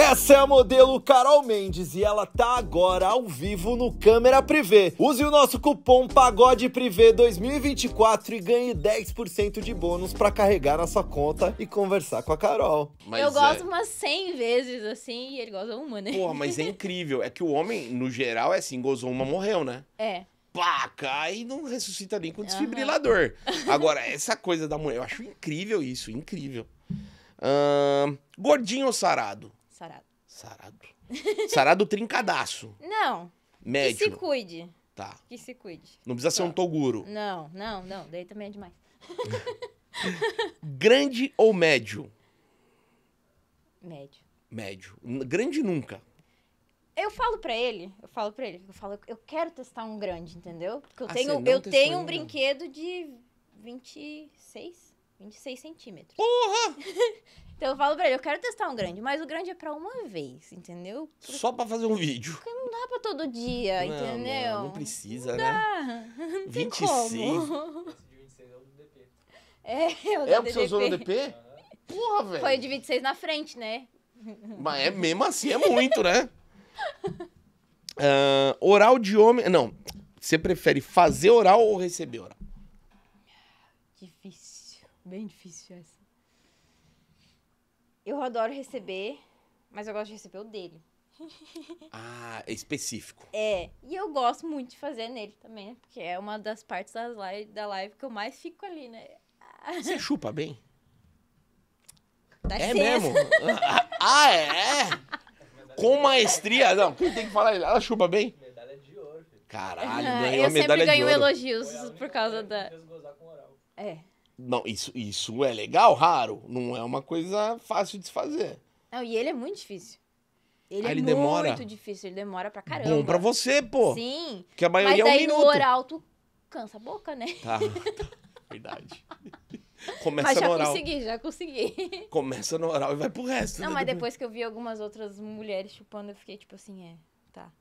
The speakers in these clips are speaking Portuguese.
Essa é a modelo Carol Mendes e ela tá agora ao vivo no Câmera Privé. Use o nosso cupom Pagode Privé 2024 e ganhe 10% de bônus para carregar na sua conta e conversar com a Carol. Mas eu é... gosto umas 100 vezes assim e ele goza uma, né? Porra, mas é incrível. É que o homem, no geral, é assim: gozou uma, morreu, né? É pá, cai e não ressuscita nem com desfibrilador. Uhum. Agora, essa coisa da mulher, eu acho incrível isso, incrível. gordinho ou sarado? sarado. Sarado? Sarado trincadaço. Não. Médio. Que se cuide. Tá. Que se cuide. Não precisa Só. ser um toguro. Não, não, não. Daí também é demais. Grande ou médio? Médio. Médio. Grande nunca. Eu falo para ele, eu falo para ele, eu falo, eu quero testar um grande, entendeu? Porque eu ah, tenho, eu tenho um brinquedo de 26 26 centímetros. Porra! então eu falo pra ele, eu quero testar um grande, mas o grande é pra uma vez, entendeu? Porque... Só pra fazer um vídeo. Porque não dá pra todo dia, não, entendeu? Não, não precisa, não né? Dá. de 26. DP. É, o é o é, que você usou no DP? Porra, velho. Foi o de 26 na frente, né? Mas é mesmo assim, é muito, né? Uh, oral de homem. Não. Você prefere fazer oral ou receber oral? Difícil. Bem difícil essa. Eu adoro receber, mas eu gosto de receber o dele. Ah, específico. É, e eu gosto muito de fazer nele também, né? Porque é uma das partes das live, da live que eu mais fico ali, né? Você chupa bem? Dá é mesmo? ah, é? Com maestria? Não, quem tem que falar? Ela chupa bem? Medalha de ouro. Caralho, ganhou a medalha de ouro. Eu sempre ganho elogios por causa da... É. Não, isso, isso é legal, raro. Não é uma coisa fácil de se fazer. Não, e ele é muito difícil. Ele, ah, é ele é demora. muito difícil, ele demora pra caramba. Bom pra você, pô. Sim. Porque a maioria Mas é um minuto. Mas no oral tu cansa a boca, né? Tá, tá. verdade. Começa mas já no oral. consegui, já consegui. Começa no oral e vai pro resto. Não, né? mas depois que eu vi algumas outras mulheres chupando, eu fiquei tipo assim, é, tá.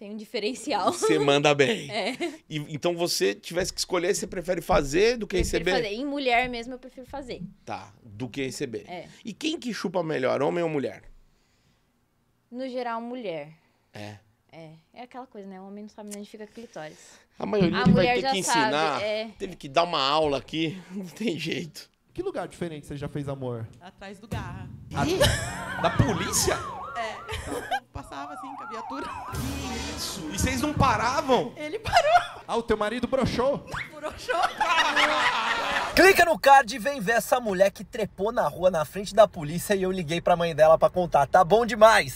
Tem um diferencial. Você manda bem. É. E, então você tivesse que escolher, você prefere fazer do que prefiro receber? Fazer. Em mulher mesmo, eu prefiro fazer. Tá, do que receber. É. E quem que chupa melhor, homem ou mulher? No geral, mulher. É. É, é aquela coisa, né? O homem não sabe onde fica clitóris. A maioria a vai ter que ensinar. Sabe, é... Teve que dar uma aula aqui. Não tem jeito. Que lugar diferente você já fez amor? Atrás do garra. A... da polícia? vocês não paravam? Ele parou. Ah, o teu marido broxou? broxou. Clica no card e vem ver essa mulher que trepou na rua na frente da polícia e eu liguei pra mãe dela pra contar. Tá bom demais.